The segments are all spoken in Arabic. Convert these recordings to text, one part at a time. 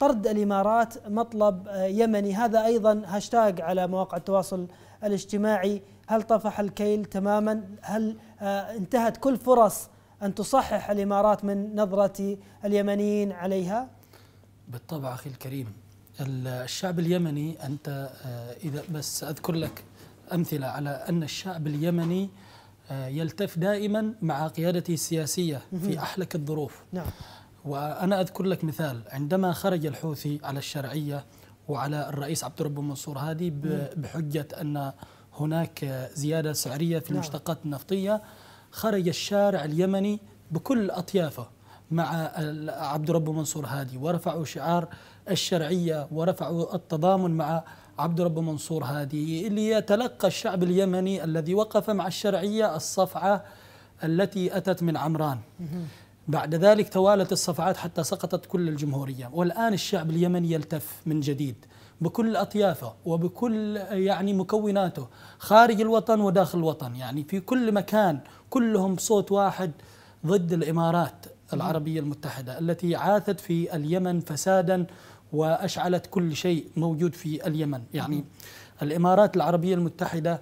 طرد الامارات مطلب آه، يمني هذا ايضا هاشتاج على مواقع التواصل الاجتماعي هل طفح الكيل تماما هل آه، انتهت كل فرص ان تصحح الامارات من نظره اليمنيين عليها بالطبع اخي الكريم الشعب اليمني انت آه، اذا بس اذكر لك امثله على ان الشعب اليمني يلتف دائما مع قيادته السياسيه في احلك الظروف نعم وأنا أذكر لك مثال عندما خرج الحوثي على الشرعية وعلى الرئيس عبد الرب منصور هادي بحجة أن هناك زيادة سعرية في المشتقات نعم. النفطية خرج الشارع اليمني بكل أطيافه مع عبد الرب منصور هادي ورفعوا شعار الشرعية ورفعوا التضامن مع عبد الرب منصور هادي ليتلقى الشعب اليمني الذي وقف مع الشرعية الصفعة التي أتت من عمران بعد ذلك توالت الصفعات حتى سقطت كل الجمهورية والآن الشعب اليمني يلتف من جديد بكل أطيافه وبكل يعني مكوناته خارج الوطن وداخل الوطن يعني في كل مكان كلهم صوت واحد ضد الإمارات العربية المتحدة التي عاثت في اليمن فسادا وأشعلت كل شيء موجود في اليمن يعني الإمارات العربية المتحدة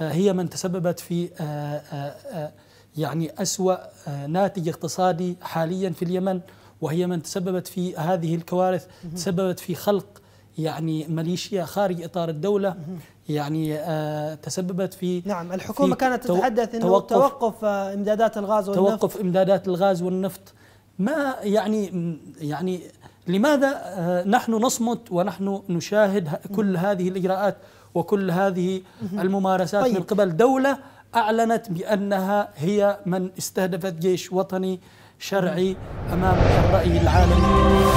آه، هي من تسببت في آه، آه، يعني أسوأ آه، ناتج اقتصادي حاليا في اليمن وهي من تسببت في هذه الكوارث تسببت في خلق يعني ميليشيا خارج إطار الدولة يعني آه تسببت في نعم الحكومة في كانت تتحدث أنه توقف, توقف آه، إمدادات الغاز والنفط توقف إمدادات الغاز والنفط ما يعني يعني لماذا آه نحن نصمت ونحن نشاهد كل هذه الإجراءات وكل هذه الممارسات طيب. من قبل دولة أعلنت بأنها هي من استهدفت جيش وطني شرعي أمام الرأي العالمي